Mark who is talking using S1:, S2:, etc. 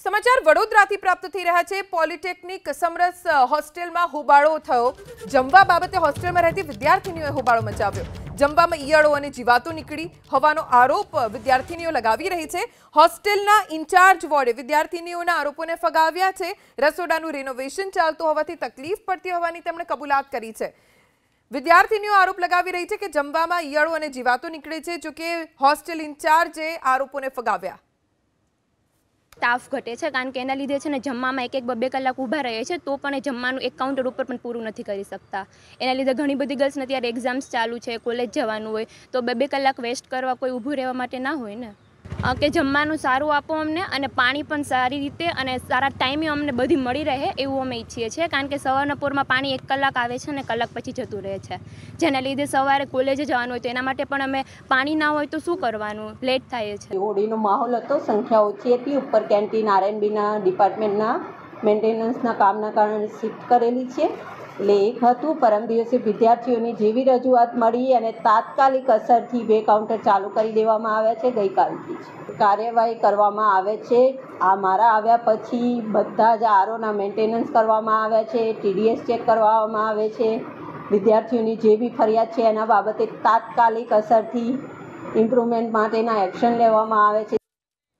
S1: સમાચાર વડોદરાથી પ્રાપ્ત થઈ રહ્યા છે પોલિટેકનિક સમરસ હોસ્ટેલમાં હોબાળો થયો જમવા બાબતે હોસ્ટેલમાં રહેતી વિદ્યાર્થીનીઓએ હોબાળો મચાવ્યો જમવામાં ઈયળો અને જીવાતો નીકળી હોવાનો આરોપ વિદ્યાર્થીનીઓ લગાવી રહી છે હોસ્ટેલના ઇન્ચાર્જ વોર્ડે વિદ્યાર્થીનીઓના આરોપોને ફગાવ્યા છે રસોડાનું રિનોવેશન ચાલતું હોવાથી તકલીફ પડતી હોવાની તેમણે કબૂલાત કરી છે વિદ્યાર્થીનીઓ આરોપ લગાવી રહી છે કે જમવામાં ઈયળો અને જીવાતો નીકળે છે જોકે હોસ્ટેલ ઇન્ચાર્જે આરોપોને ફગાવ્યા તાફ
S2: ઘટે છે કારણ કે એના લીધે છે ને જમવામાં એક એક બે કલાક ઊભા રહે છે તો પણ એ જમવાનું એક કાઉન્ટર ઉપર પણ પૂરું નથી કરી શકતા એના લીધે ઘણી બધી ગર્લ્સને અત્યારે એક્ઝામ્સ ચાલુ છે કોલેજ જવાનું હોય તો બે બે કલાક વેસ્ટ કરવા કોઈ ઊભું રહેવા માટે ના હોય ને કે જમવાનું સારું આપો અમને અને પાણી પણ સારી રીતે અને સારા ટાઈમે અમને બધી મળી રહે એવું અમે ઈચ્છીએ છીએ કારણ કે સવારના પોરમાં પાણી એક કલાક આવે છે અને કલાક પછી જતું રહે છે જેના લીધે સવારે કોલેજે જવાનું હોય તો એના માટે પણ અમે
S3: પાણી ના હોય તો શું કરવાનું લેટ થાય છે હોળીનો માહોલ હતો સંખ્યા ઓછી હતી ઉપર કેન્ટીન આરએનબીના ડિપાર્ટમેન્ટના મેન્ટેનન્સના કામના કારણે શિફ્ટ કરેલી છે લેખ હતું પરમ દિવસે વિદ્યાર્થીઓની જેવી રજૂઆત મળી અને તાત્કાલિક અસરથી બે કાઉન્ટર ચાલુ કરી દેવામાં આવ્યા છે ગઈકાલથી જ કાર્યવાહી કરવામાં આવે છે આ મારા આવ્યા પછી બધા જ આરોના મેન્ટેનન્સ કરવામાં આવ્યા છે ટીડીએસ ચેક કરવામાં આવે છે વિદ્યાર્થીઓની જે બી ફરિયાદ છે એના બાબતે તાત્કાલિક અસરથી ઇમ્પ્રુવમેન્ટ માટેના એક્શન લેવામાં આવે છે